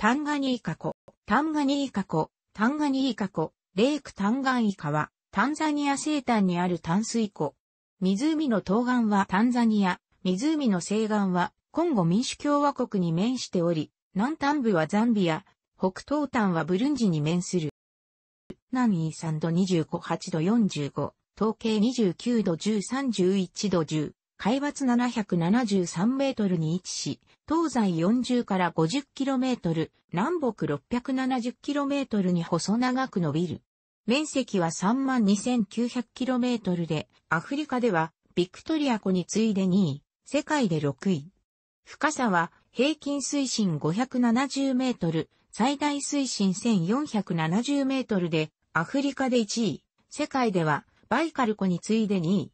タンガニーカ湖、タンガニーカ湖、タンガニーカ湖、レイクタンガンイカは、タンザニア西端にある淡水湖。湖の東岸はタンザニア、湖の西岸は、コンゴ民主共和国に面しており、南端部はザンビア、北東端はブルンジに面する。南2 3度25、8度45、東経29度10、31度10。海抜773メートルに位置し、東西40から50キロメートル、南北670キロメートルに細長く伸びる。面積は32,900キロメートルで、アフリカではビクトリア湖に次いで2位、世界で6位。深さは平均水深570メートル、最大水深1470メートルで、アフリカで1位、世界ではバイカル湖に次いで2位。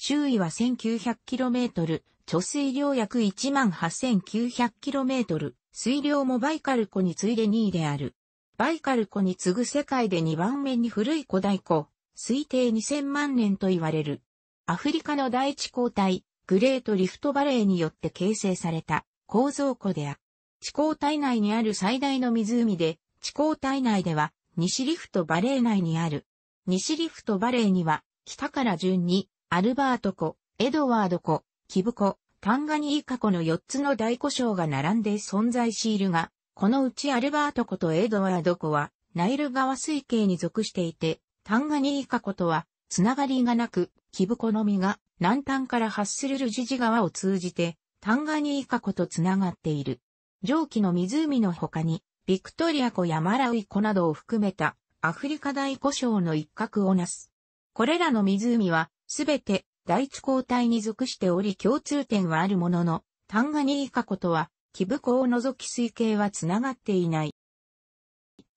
周囲は 1900km、貯水量約 18900km、水量もバイカル湖に次いで2位である。バイカル湖に次ぐ世界で2番目に古い古代湖、推定2000万年と言われる。アフリカの第一交代、グレートリフトバレーによって形成された構造湖である。地交体内にある最大の湖で、地交体内では西リフトバレー内にある。西リフトバレーには北から順にアルバート湖、エドワード湖、キブ湖、タンガニーカ湖の4つの大湖省が並んで存在しているが、このうちアルバート湖とエドワード湖は、ナイル川水系に属していて、タンガニーカ湖とは、つながりがなく、キブ湖のみが、南端から発するルジジ川を通じて、タンガニーカ湖とつながっている。上記の湖の他に、ビクトリア湖やマラウイ湖などを含めたアフリカ大湖省の一角をなす。これらの湖はすべて第一交代に属しており共通点はあるものの、タンガニーカ湖とは、キブ湖を除き水系はつながっていない。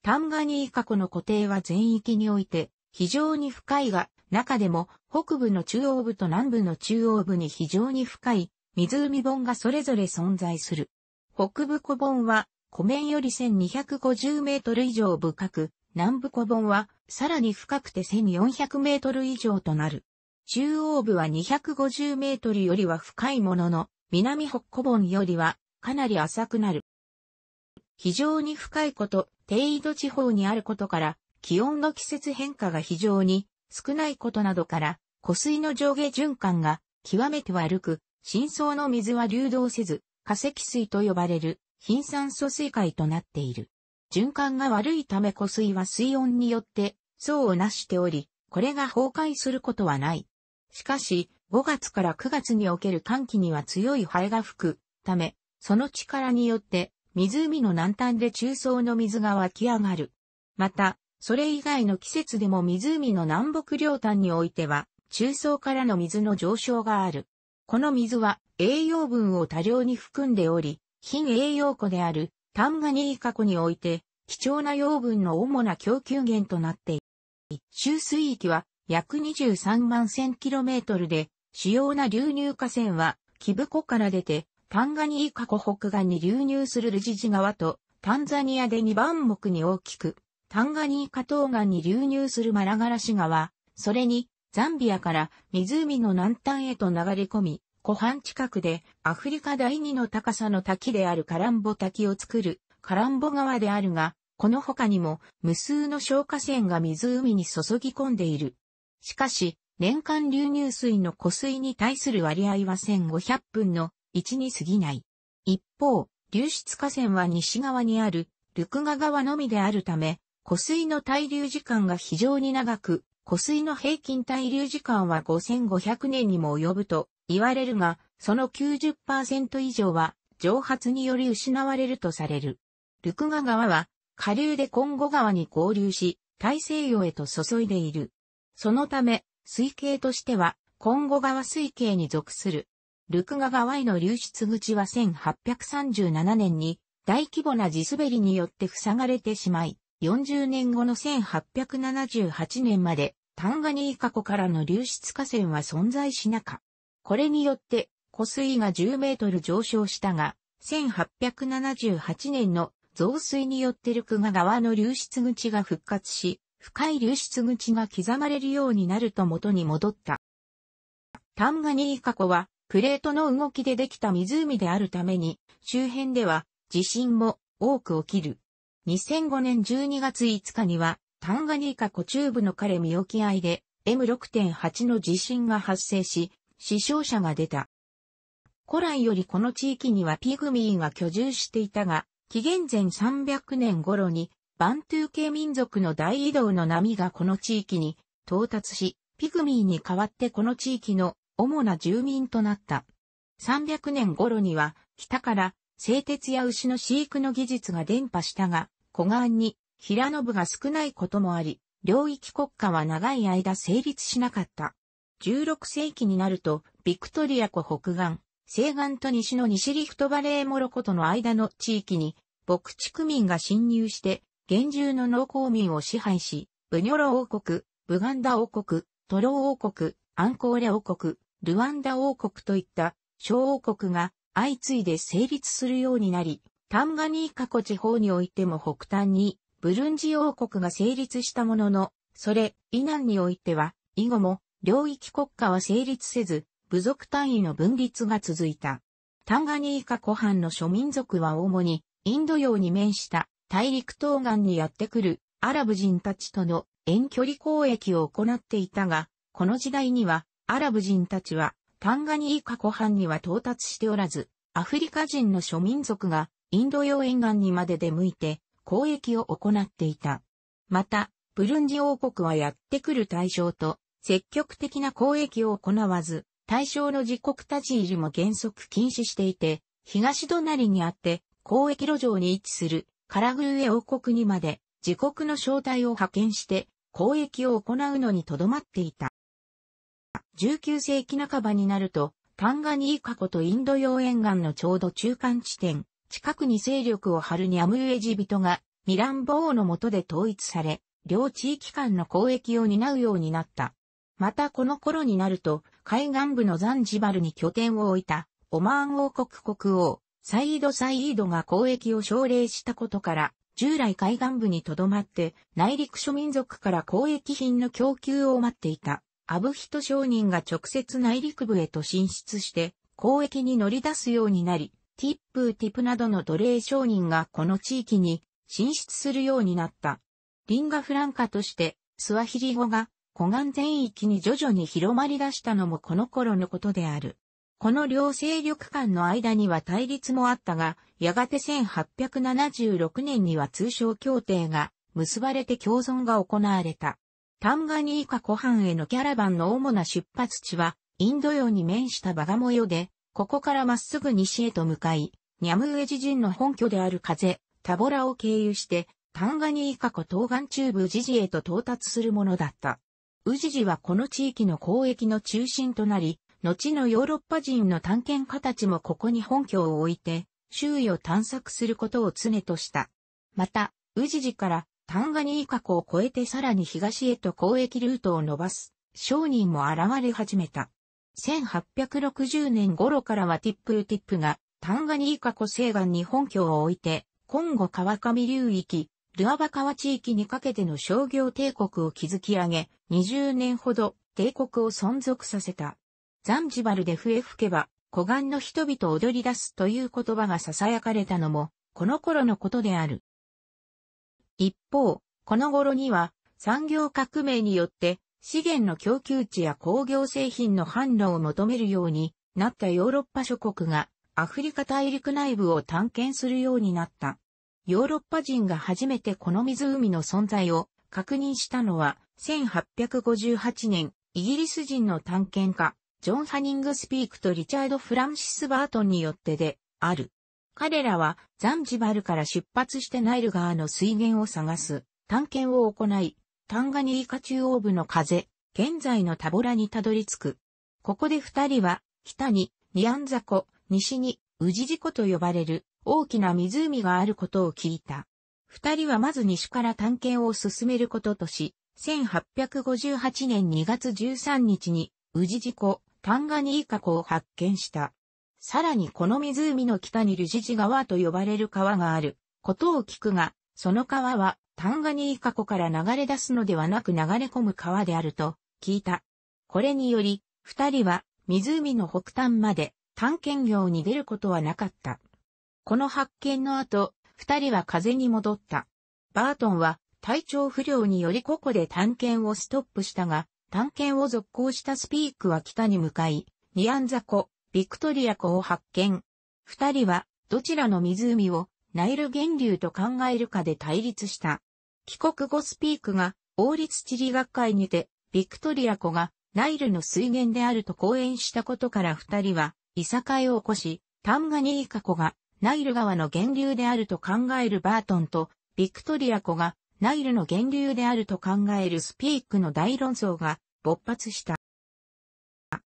タンガニーカ湖の固定は全域において非常に深いが、中でも北部の中央部と南部の中央部に非常に深い湖盆がそれぞれ存在する。北部湖盆は湖面より1250メートル以上深く、南部湖盆はさらに深くて1400メートル以上となる。中央部は250メートルよりは深いものの、南北古盆よりはかなり浅くなる。非常に深いこと、低緯度地方にあることから、気温の季節変化が非常に少ないことなどから、湖水の上下循環が極めて悪く、深層の水は流動せず、化石水と呼ばれる貧酸素水塊となっている。循環が悪いため湖水は水温によって層をなしており、これが崩壊することはない。しかし、5月から9月における寒気には強い灰が吹くため、その力によって湖の南端で中層の水が湧き上がる。また、それ以外の季節でも湖の南北両端においては、中層からの水の上昇がある。この水は栄養分を多量に含んでおり、貧栄養庫であるタンガニーカ湖において、貴重な養分の主な供給源となっている。中水域は約23万 1000km で、主要な流入河川は、キブコから出て、タンガニーカ湖北岸に流入するルジジ川と、タンザニアで2番目に大きく、タンガニーカ東岸に流入するマラガラシ川、それに、ザンビアから湖の南端へと流れ込み、湖畔近くでアフリカ第二の高さの滝であるカランボ滝を作るカランボ川であるが、この他にも無数の消火栓が湖に注ぎ込んでいる。しかし、年間流入水の湖水に対する割合は1500分の1に過ぎない。一方、流出河川は西側にある、ルクガ川のみであるため、湖水の滞留時間が非常に長く、湖水の平均滞留時間は5500年にも及ぶと言われるが、その90%以上は蒸発により失われるとされる。ルクガ川は下流でコンゴ川に合流し、大西洋へと注いでいる。そのため、水系としては、今後川水系に属する。ルクガ川への流出口は1837年に大規模な地滑りによって塞がれてしまい、40年後の1878年までタンガニーカ湖からの流出河川は存在しなかこれによって湖水が10メートル上昇したが、1878年の増水によってルクガ川の流出口が復活し、深い流出口が刻まれるようになると元に戻った。タンガニーカ湖はプレートの動きでできた湖であるために周辺では地震も多く起きる。2005年12月5日にはタンガニーカ湖中部のカレミ沖合で M6.8 の地震が発生し死傷者が出た。古来よりこの地域にはピグミーが居住していたが、紀元前300年頃にバントゥー系民族の大移動の波がこの地域に到達し、ピグミーに代わってこの地域の主な住民となった。300年頃には、北から製鉄や牛の飼育の技術が伝播したが、湖岸に平信が少ないこともあり、領域国家は長い間成立しなかった。16世紀になると、ビクトリア湖北岸、西岸と西の西リフトバレーモロコとの間の地域に、牧畜民が侵入して、厳重の農耕民を支配し、ブニョロ王国、ブガンダ王国、トロ王国、アンコーレ王国、ルワンダ王国といった小王国が相次いで成立するようになり、タンガニーカ湖地方においても北端にブルンジ王国が成立したものの、それ以南においては、以後も領域国家は成立せず、部族単位の分立が続いた。タンガニーカ湖畔の諸民族は主にインド洋に面した大陸東岸にやってくるアラブ人たちとの遠距離交易を行っていたが、この時代にはアラブ人たちはタンガニーカ湖畔には到達しておらず、アフリカ人の諸民族がインド洋沿岸にまで出向いて交易を行っていた。また、ブルンジ王国はやってくる対象と積極的な交易を行わず、対象の自国立ち入りも原則禁止していて、東隣にあって交易路上に位置するカラグーエ王国にまで自国の正体を派遣して交易を行うのにとどまっていた。19世紀半ばになると、タンガニーカ湖とインド洋沿岸のちょうど中間地点、近くに勢力を張るニャムウエジ人がミランボ王の下で統一され、両地域間の交易を担うようになった。またこの頃になると、海岸部のザンジバルに拠点を置いたオマーン王国国王、サイード・サイードが交易を奨励したことから、従来海岸部に留まって内陸諸民族から交易品の供給を待っていたアブヒト商人が直接内陸部へと進出して交易に乗り出すようになり、ティップーティプなどの奴隷商人がこの地域に進出するようになった。リンガフランカとしてスワヒリ語が湖岸全域に徐々に広まり出したのもこの頃のことである。この両勢力間の間には対立もあったが、やがて1876年には通商協定が結ばれて共存が行われた。タンガニーカ湖畔へのキャラバンの主な出発地は、インド洋に面したバガモヨで、ここからまっすぐ西へと向かい、ニャムウエジ人の本拠である風、タボラを経由して、タンガニーカ湖東岸中部ジジへと到達するものだった。ウジジはこの地域の交易の中心となり、後のヨーロッパ人の探検家たちもここに本拠を置いて、周囲を探索することを常とした。また、宇治寺からタンガニーカ湖を越えてさらに東へと交易ルートを伸ばす商人も現れ始めた。1860年頃からはティップルティップがタンガニーカ湖西岸に本拠を置いて、コンゴ川上流域、ルアバ川地域にかけての商業帝国を築き上げ、20年ほど帝国を存続させた。ザンジバルで笛吹けば、古岩の人々踊り出すという言葉が囁かれたのも、この頃のことである。一方、この頃には、産業革命によって、資源の供給地や工業製品の販路を求めるようになったヨーロッパ諸国が、アフリカ大陸内部を探検するようになった。ヨーロッパ人が初めてこの湖の存在を確認したのは、1858年、イギリス人の探検家、ジョン・ハニングスピークとリチャード・フランシス・バートンによってで、ある。彼らはザンジバルから出発してナイル川の水源を探す探検を行い、タンガニーカ中央部の風、現在のタボラにたどり着く。ここで二人は、北にニアンザ湖、西にウジジ湖と呼ばれる大きな湖があることを聞いた。二人はまず西から探検を進めることとし、1858年2月13日にウジジ湖、タンガニーカ湖を発見した。さらにこの湖の北にルジジ川と呼ばれる川があることを聞くが、その川はタンガニーカ湖から流れ出すのではなく流れ込む川であると聞いた。これにより、二人は湖の北端まで探検業に出ることはなかった。この発見の後、二人は風に戻った。バートンは体調不良によりここで探検をストップしたが、探検を続行したスピークは北に向かい、ニアンザ湖、ビクトリア湖を発見。二人は、どちらの湖を、ナイル源流と考えるかで対立した。帰国後スピークが、王立地理学会にて、ビクトリア湖が、ナイルの水源であると講演したことから二人は、いさかいを起こし、タンガニーカ湖が、ナイル川の源流であると考えるバートンと、ビクトリア湖が、ナイルの源流であると考えるスピークの大論争が勃発した。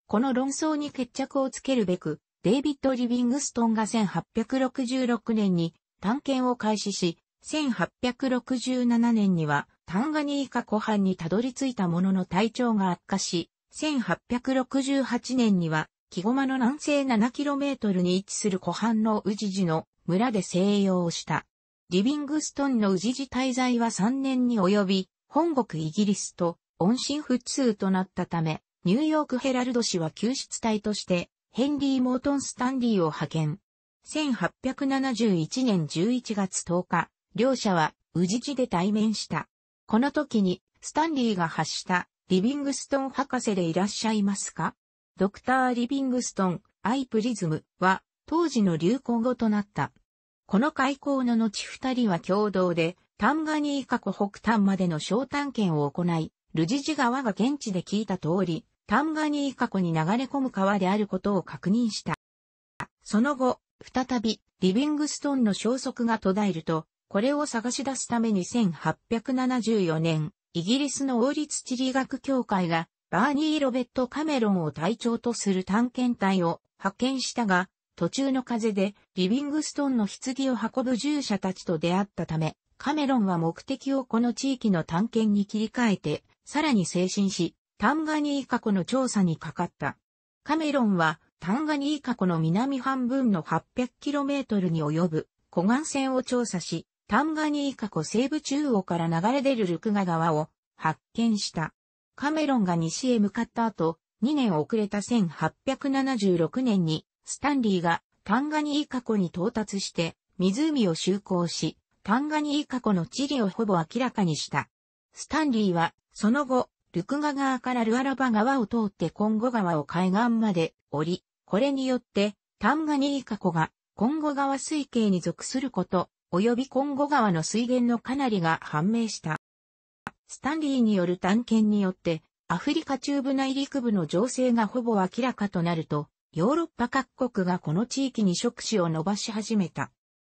この論争に決着をつけるべく、デイビッド・リビングストンが1866年に探検を開始し、1867年にはタンガニーカ湖畔にたどり着いたものの体調が悪化し、1868年には木駒の南西 7km に位置する湖畔の宇治寺の村で静養をした。リビングストンのジ治滞在は3年に及び、本国イギリスと音信不通となったため、ニューヨークヘラルド氏は救出隊として、ヘンリー・モートン・スタンリーを派遣。1871年11月10日、両者は、ジ治で対面した。この時に、スタンリーが発した、リビングストン博士でいらっしゃいますかドクター・リビングストン、アイプリズムは、当時の流行語となった。この開港の後二人は共同で、タンガニーカ湖北端までの小探検を行い、ルジジ川が現地で聞いた通り、タンガニーカ湖に流れ込む川であることを確認した。その後、再び、リビングストンの消息が途絶えると、これを探し出すために1874年、イギリスの王立地理学協会が、バーニー・ロベット・カメロンを隊長とする探検隊を派遣したが、途中の風でリビングストンの棺を運ぶ従者たちと出会ったため、カメロンは目的をこの地域の探検に切り替えて、さらに精神し、タンガニーカ湖の調査にかかった。カメロンはタンガニーカ湖の南半分の 800km に及ぶ湖岸線を調査し、タンガニーカ湖西部中央から流れ出るルクガ川を発見した。カメロンが西へ向かった後、2年遅れた1876年にスタンリーがタンガニーカ湖に到達して湖を修行し、タンガニーカ湖の地理をほぼ明らかにした。スタンリーは、その後、ルクガ川からルアラバ川を通ってコンゴ川を海岸まで降り、これによって、タンガニーカ湖がコンゴ川水系に属すること、及びコンゴ川の水源のかなりが判明した。スタンリーによる探検によって、アフリカ中部内陸部の情勢がほぼ明らかとなると、ヨーロッパ各国がこの地域に触手を伸ばし始めた。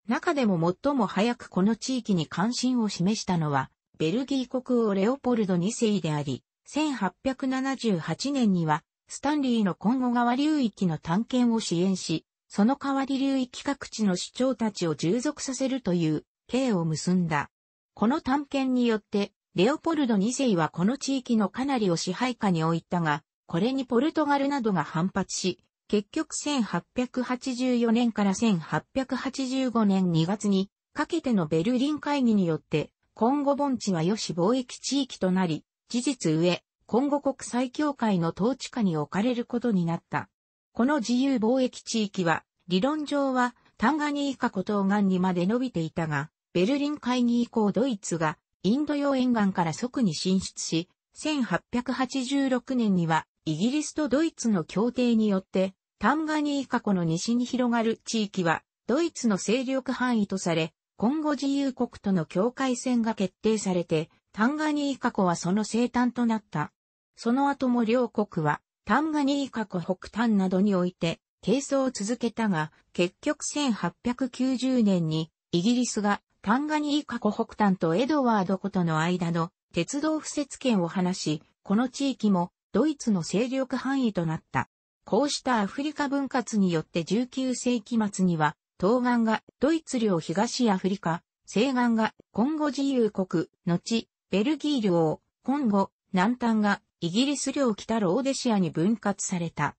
中でも最も早くこの地域に関心を示したのは、ベルギー国王レオポルド2世であり、1878年には、スタンリーの今後川流域の探検を支援し、その代わり流域各地の首長たちを従属させるという刑を結んだ。この探検によって、レオポルド2世はこの地域のかなりを支配下に置いたが、これにポルトガルなどが反発し、結局1884年から1885年2月にかけてのベルリン会議によって、今後盆地は良し貿易地域となり、事実上、今後国際協会の統治下に置かれることになった。この自由貿易地域は、理論上はタンガニーカ湖東岸にまで伸びていたが、ベルリン会議以降ドイツがインド洋沿岸から即に進出し、1886年にはイギリスとドイツの協定によってタンガニーカ湖の西に広がる地域は、ドイツの勢力範囲とされ、今後自由国との境界線が決定されて、タンガニーカ湖はその生誕となった。その後も両国は、タンガニーカ湖北端などにおいて、係争を続けたが、結局1890年に、イギリスがタンガニーカ湖北端とエドワード湖との間の鉄道不設権を離し、この地域もドイツの勢力範囲となった。こうしたアフリカ分割によって19世紀末には、東岸がドイツ領東アフリカ、西岸がコンゴ自由国、後、ベルギー領、コンゴ、南端がイギリス領北ローデシアに分割された。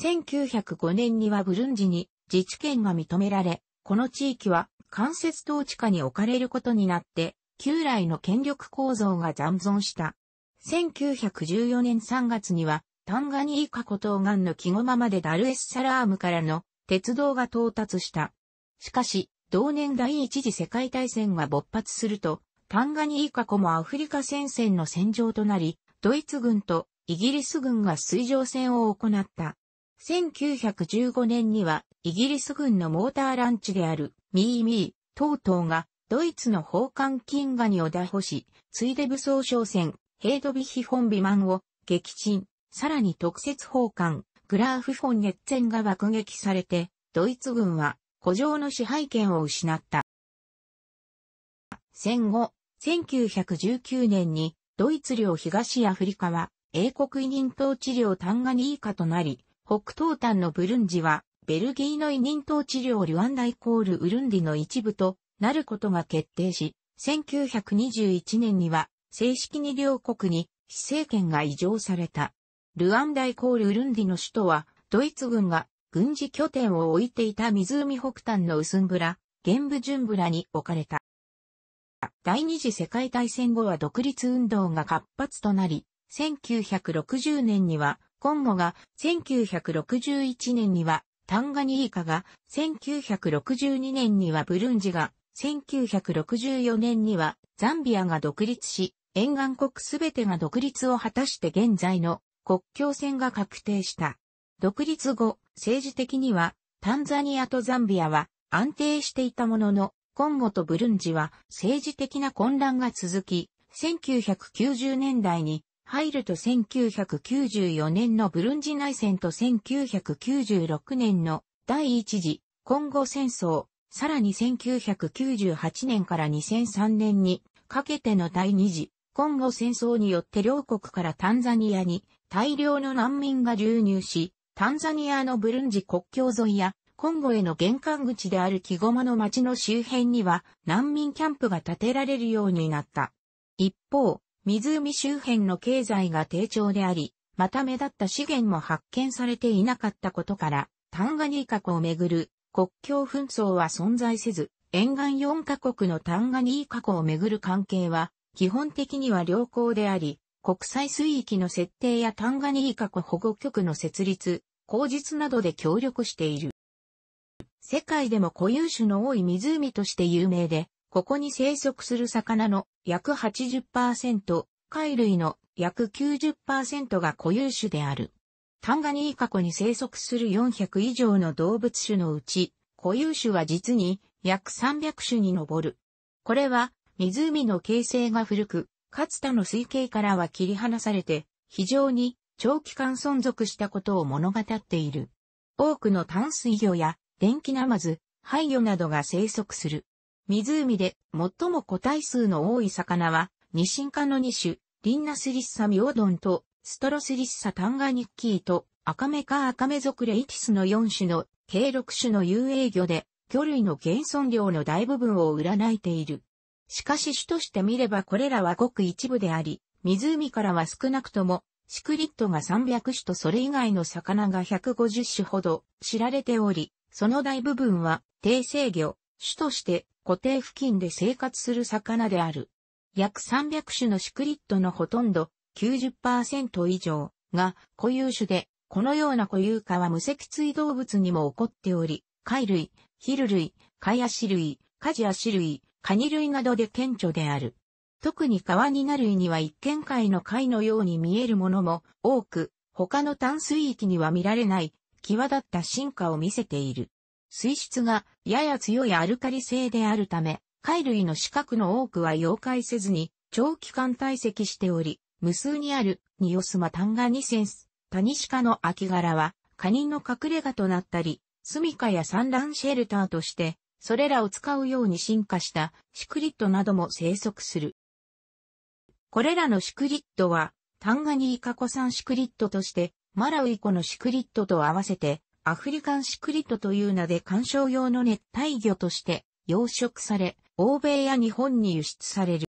1905年にはブルンジに自治権が認められ、この地域は間接統治下に置かれることになって、旧来の権力構造が残存した。1914年3月にはタンガニーカ湖東岸の木マまでダルエスサラームからの鉄道が到達した。しかし、同年第一次世界大戦が勃発すると、タンガニーカ湖もアフリカ戦線の戦場となり、ドイツ軍とイギリス軍が水上戦を行った。1915年には、イギリス軍のモーターランチである、ミーミー、トートーが、ドイツの宝冠金ガニを打破し、ついで武装商船、ヘイドビヒホンビマンを撃沈。さらに特設奉還、グラーフ・フォン・ゲッツェンが爆撃されて、ドイツ軍は、古城の支配権を失った。戦後、1919年に、ドイツ領東アフリカは、英国委任統治領タンガニーカとなり、北東端のブルンジは、ベルギーの委任統治領ルワンダイコールウルンディの一部となることが決定し、1921年には正式に両国に非政権が移譲された。ルアンダイコールウルンディの首都は、ドイツ軍が軍事拠点を置いていた湖北端のウスンブラ、玄武ンブラに置かれた。第二次世界大戦後は独立運動が活発となり、1960年には、コンゴが、1961年には、タンガニーカが、1962年にはブルンジが、1964年にはザンビアが独立し、沿岸国すべてが独立を果たして現在の国境線が確定した。独立後、政治的には、タンザニアとザンビアは安定していたものの、コンゴとブルンジは政治的な混乱が続き、1990年代に入ると1994年のブルンジ内戦と1996年の第一次コンゴ戦争、さらに1998年から2003年にかけての第二次コンゴ戦争によって両国からタンザニアに大量の難民が流入し、タンザニアのブルンジ国境沿いや、コンゴへの玄関口である木駒の町の周辺には難民キャンプが建てられるようになった。一方、湖周辺の経済が低調であり、また目立った資源も発見されていなかったことから、タンガニーカ湖をめぐる国境紛争は存在せず、沿岸4カ国のタンガニーカ湖をめぐる関係は基本的には良好であり、国際水域の設定やタンガニーカ保護局の設立、口実などで協力している。世界でも固有種の多い湖として有名で、ここに生息する魚の約80%、貝類の約90%が固有種である。タンガニーカ湖に生息する400以上の動物種のうち、固有種は実に約300種に上る。これは湖の形成が古く、かつたの推計からは切り離されて、非常に長期間存続したことを物語っている。多くの淡水魚や電気ナマズ、廃魚などが生息する。湖で最も個体数の多い魚は、ニシン科の2種、リンナスリッサミオドンと、ストロスリッサタンガニッキーと、アカメカアカメ属レイティスの4種の、計6種の遊泳魚で、魚類の現存量の大部分を占えている。しかし主として見ればこれらはごく一部であり、湖からは少なくとも、シクリットが300種とそれ以外の魚が150種ほど知られており、その大部分は低生魚、種として固定付近で生活する魚である。約300種のシクリットのほとんど90%以上が固有種で、このような固有化は無脊椎動物にも起こっており、貝類、ヒル類、貝足類、カジ足類、カニ類などで顕著である。特に川にな類には一見貝の貝のように見えるものも多く、他の淡水域には見られない際立った進化を見せている。水質がやや強いアルカリ性であるため、貝類の四角の多くは溶解せずに長期間堆積しており、無数にあるニオスマタンガニセンス、タニシカの秋柄は、カニの隠れ家となったり、住処や産卵シェルターとしてそれらを使うように進化したシクリッドなども生息する。これらのシクリッドは、タンガニーカ古産シクリッドとして、マラウイコのシクリッドと合わせて、アフリカンシクリッドという名で観賞用の熱帯魚として養殖され、欧米や日本に輸出される。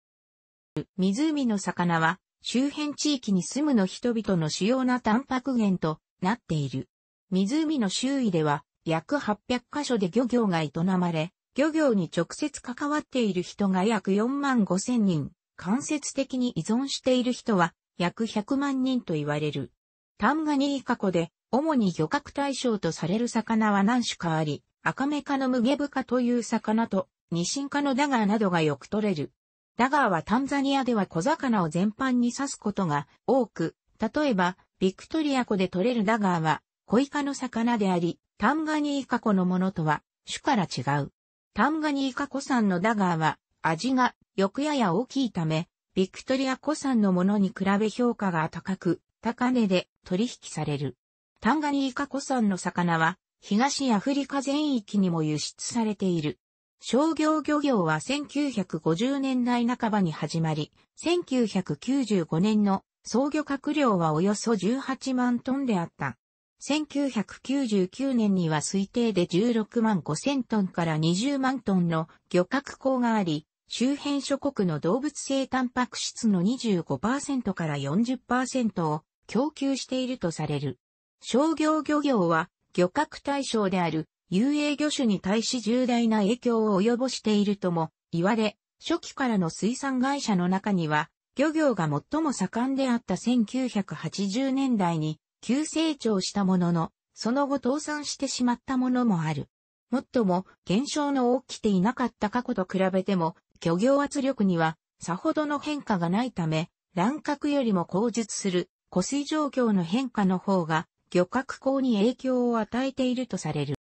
湖の魚は周辺地域に住むの人々の主要なタンパク源となっている。湖の周囲では約800カ所で漁業が営まれ、漁業に直接関わっている人が約4万5千人、間接的に依存している人は約100万人と言われる。タンガニーカ湖で、主に漁獲対象とされる魚は何種かあり、赤メカのムゲブカという魚と、ニシンカのダガーなどがよく取れる。ダガーはタンザニアでは小魚を全般に刺すことが多く、例えば、ビクトリア湖で取れるダガーは、小イカの魚であり、タンガニーカ湖のものとは、種から違う。タンガニーカ湖産のダガーは、味が、翌やや大きいため、ビクトリア湖産のものに比べ評価が高く、高値で取引される。タンガニーカ湖産の魚は、東アフリカ全域にも輸出されている。商業漁業は1950年代半ばに始まり、1995年の創業閣僚はおよそ18万トンであった。1999年には推定で16万5000トンから20万トンの漁獲港があり、周辺諸国の動物性タンパク質の25%から40%を供給しているとされる。商業漁業は漁獲対象である遊泳魚種に対し重大な影響を及ぼしているとも言われ、初期からの水産会社の中には、漁業が最も盛んであった1980年代に急成長したものの、その後倒産してしまったものもある。もっとも、減少の起きていなかった過去と比べても、漁業圧力には、さほどの変化がないため、乱獲よりも口述する、湖水状況の変化の方が、漁獲口に影響を与えているとされる。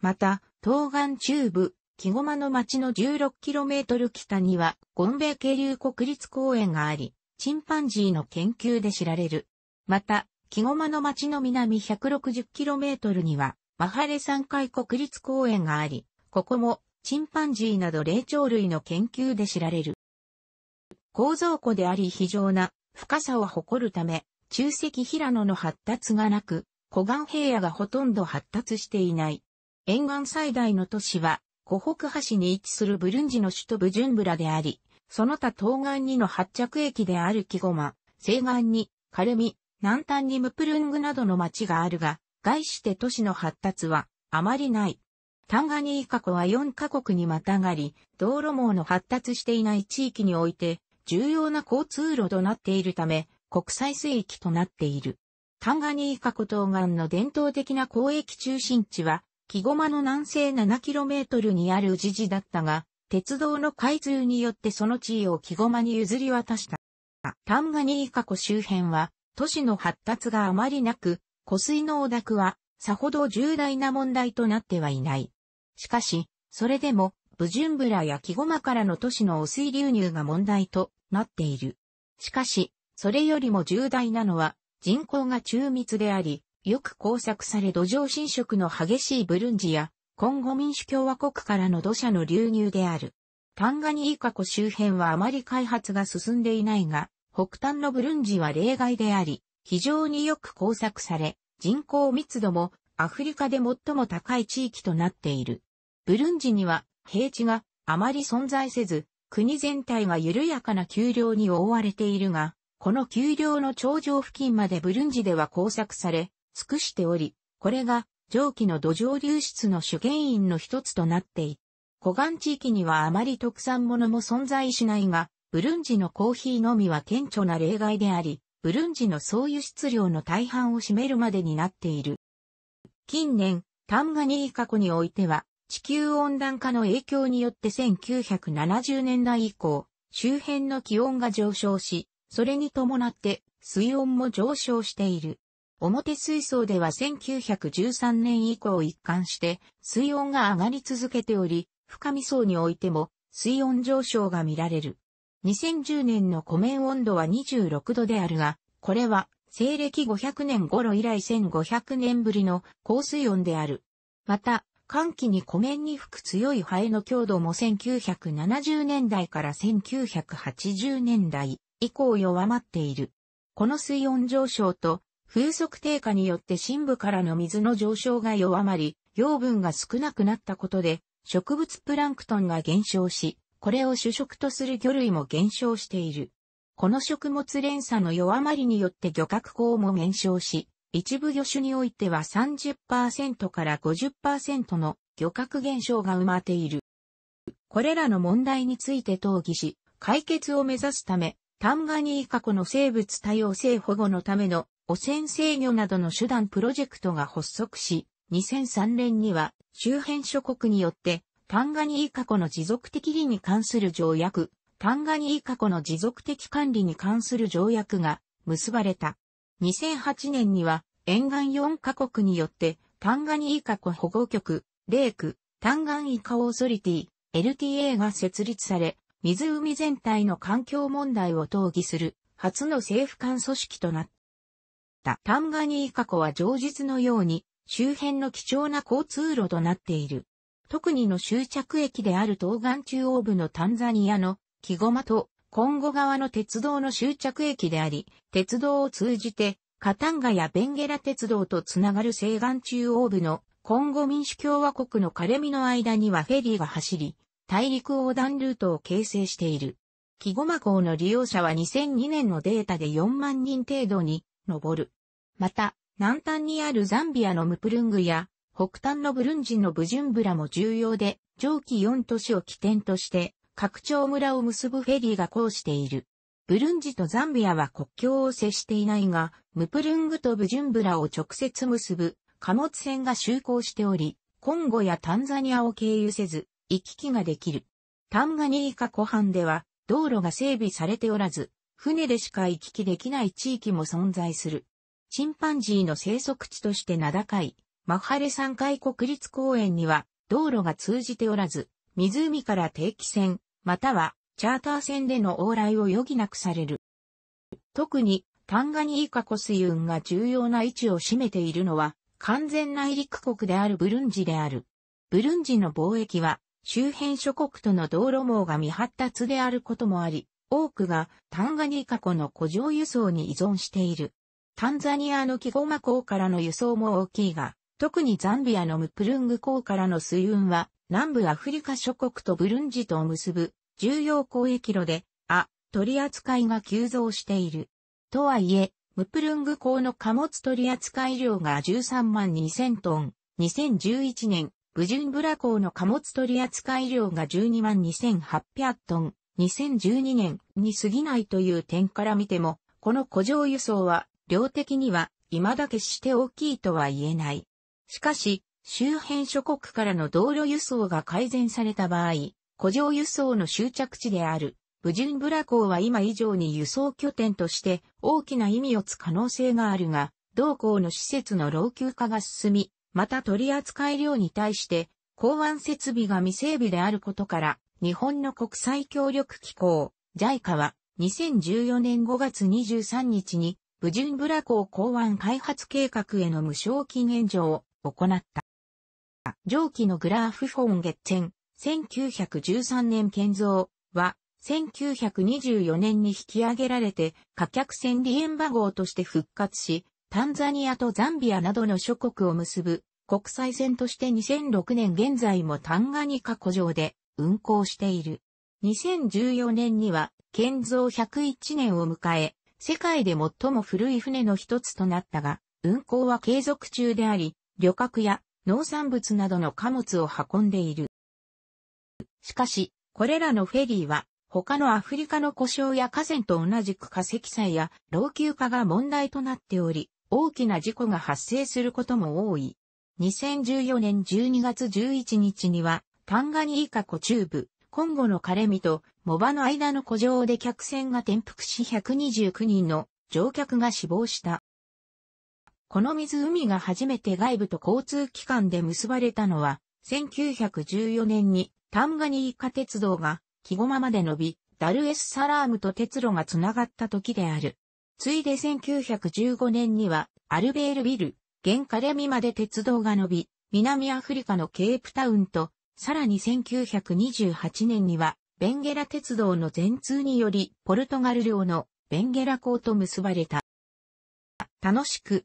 また、東岸中部、木駒の町の 16km 北には、ゴンベ渓流国立公園があり、チンパンジーの研究で知られるまた、木駒の町の南 160km には、マハレ山海国立公園があり、ここも、チンパンジーなど霊長類の研究で知られる。構造庫であり非常な深さを誇るため、中石平野の発達がなく、湖岩平野がほとんど発達していない。沿岸最大の都市は、湖北橋に位置するブルンジの首都ブジュンブラであり、その他東岸にの発着駅である木駒、西岸に、カルミ、南端にムプルングなどの町があるが、概して都市の発達はあまりない。タンガニーカ湖は4カ国にまたがり、道路網の発達していない地域において、重要な交通路となっているため、国際水域となっている。タンガニーカ湖東岸の伝統的な交易中心地は、木駒の南西 7km にある宇治だったが、鉄道の開通によってその地位を木駒に譲り渡した。タンガニーカ湖周辺は、都市の発達があまりなく、湖水の汚濁はさほど重大な問題となってはいない。しかし、それでも、ブジュンブラや木マからの都市の汚水流入が問題となっている。しかし、それよりも重大なのは、人口が中密であり、よく工作され土壌侵食の激しいブルンジや、今後民主共和国からの土砂の流入である。タンガニイカ湖周辺はあまり開発が進んでいないが、北端のブルンジは例外であり、非常によく工作され、人口密度もアフリカで最も高い地域となっている。ブルンジには平地があまり存在せず、国全体が緩やかな丘陵に覆われているが、この丘陵の頂上付近までブルンジでは工作され、尽くしており、これが蒸気の土壌流出の主原因の一つとなっている。湖岸地域にはあまり特産物も存在しないが、ブルンジのコーヒーのみは顕著な例外であり、ブルンジの総輸出量の大半を占めるまでになっている。近年、タンガニーカ湖においては、地球温暖化の影響によって1970年代以降、周辺の気温が上昇し、それに伴って水温も上昇している。表水槽では1913年以降一貫して水温が上がり続けており、深み層においても水温上昇が見られる。2010年の湖面温度は26度であるが、これは西暦500年頃以来1500年ぶりの高水温である。また、寒気に湖面に吹く強いハエの強度も1970年代から1980年代以降弱まっている。この水温上昇と風速低下によって深部からの水の上昇が弱まり、養分が少なくなったことで植物プランクトンが減少し、これを主食とする魚類も減少している。この食物連鎖の弱まりによって漁獲口も減少し、一部魚種においては30%から50%の漁獲減少が生まれている。これらの問題について討議し、解決を目指すため、タンガニーカ湖の生物多様性保護のための汚染制御などの手段プロジェクトが発足し、2003年には周辺諸国によってタンガニーカ湖の持続的利に関する条約、タンガニーカ湖の持続的管理に関する条約が結ばれた。2008年には沿岸4カ国によってタンガニーカ湖保護局、レーク、タンガンイカオーソリティ、LTA が設立され、湖全体の環境問題を討議する初の政府間組織となった。タンガニーカ湖は常日のように周辺の貴重な交通路となっている。特にの終着駅である東岸中央部のタンザニアのキゴマとコンゴ側の鉄道の終着駅であり、鉄道を通じてカタンガやベンゲラ鉄道とつながる西岸中央部のコンゴ民主共和国のカレミの間にはフェリーが走り、大陸横断ルートを形成している。キゴマ港の利用者は2002年のデータで4万人程度に上る。また、南端にあるザンビアのムプルングや北端のブルンジのブジュンブラも重要で、上記4都市を起点として、拡張村を結ぶフェリーが行している。ブルンジとザンビアは国境を接していないが、ムプルングとブジュンブラを直接結ぶ貨物船が就航しており、コンゴやタンザニアを経由せず、行き来ができる。タンガニーカ湖畔では、道路が整備されておらず、船でしか行き来できない地域も存在する。チンパンジーの生息地として名高い、マハレ山海国立公園には道路が通じておらず、湖から定期船、またはチャーター船での往来を余儀なくされる。特にタンガニーカコスユンが重要な位置を占めているのは完全内陸国であるブルンジである。ブルンジの貿易は周辺諸国との道路網が未発達であることもあり、多くがタンガニーカ湖の古城輸送に依存している。タンザニアのキゴマ港からの輸送も大きいが、特にザンビアのムプルング港からの水運は、南部アフリカ諸国とブルンジとを結ぶ重要交易路で、あ、取り扱いが急増している。とはいえ、ムプルング港の貨物取扱い量が13万2000トン、2011年、ブジュンブラ港の貨物取扱い量が12万2800トン、2012年に過ぎないという点から見ても、この古城輸送は、量的には、未だ決して大きいとは言えない。しかし、周辺諸国からの道路輸送が改善された場合、古城輸送の終着地である、ブジュンブラ港は今以上に輸送拠点として大きな意味をつ可能性があるが、同港の施設の老朽化が進み、また取扱量に対して港湾設備が未整備であることから、日本の国際協力機構、JICA は2014年5月23日に、ブジュンブラ港港湾開発計画への無償金援助を行った。上記のグラーフフォン月ン、1913年建造は、1924年に引き上げられて、貨客船リエンバ号として復活し、タンザニアとザンビアなどの諸国を結ぶ国際線として2006年現在もタンガニカ古城で運航している。2014年には建造101年を迎え、世界で最も古い船の一つとなったが、運航は継続中であり、旅客や農産物などの貨物を運んでいる。しかし、これらのフェリーは、他のアフリカの故障や河川と同じく化石災や老朽化が問題となっており、大きな事故が発生することも多い。2014年12月11日には、タンガニイカ湖中部、コンゴのカレミとモバの間の湖上で客船が転覆し129人の乗客が死亡した。この湖が初めて外部と交通機関で結ばれたのは、1914年にタンガニーカ鉄道がキゴマまで伸び、ダルエスサラームと鉄路がつながった時である。ついで1915年には、アルベールビル、ゲンカレミまで鉄道が伸び、南アフリカのケープタウンと、さらに1928年には、ベンゲラ鉄道の全通により、ポルトガル領のベンゲラ港と結ばれた。楽しく、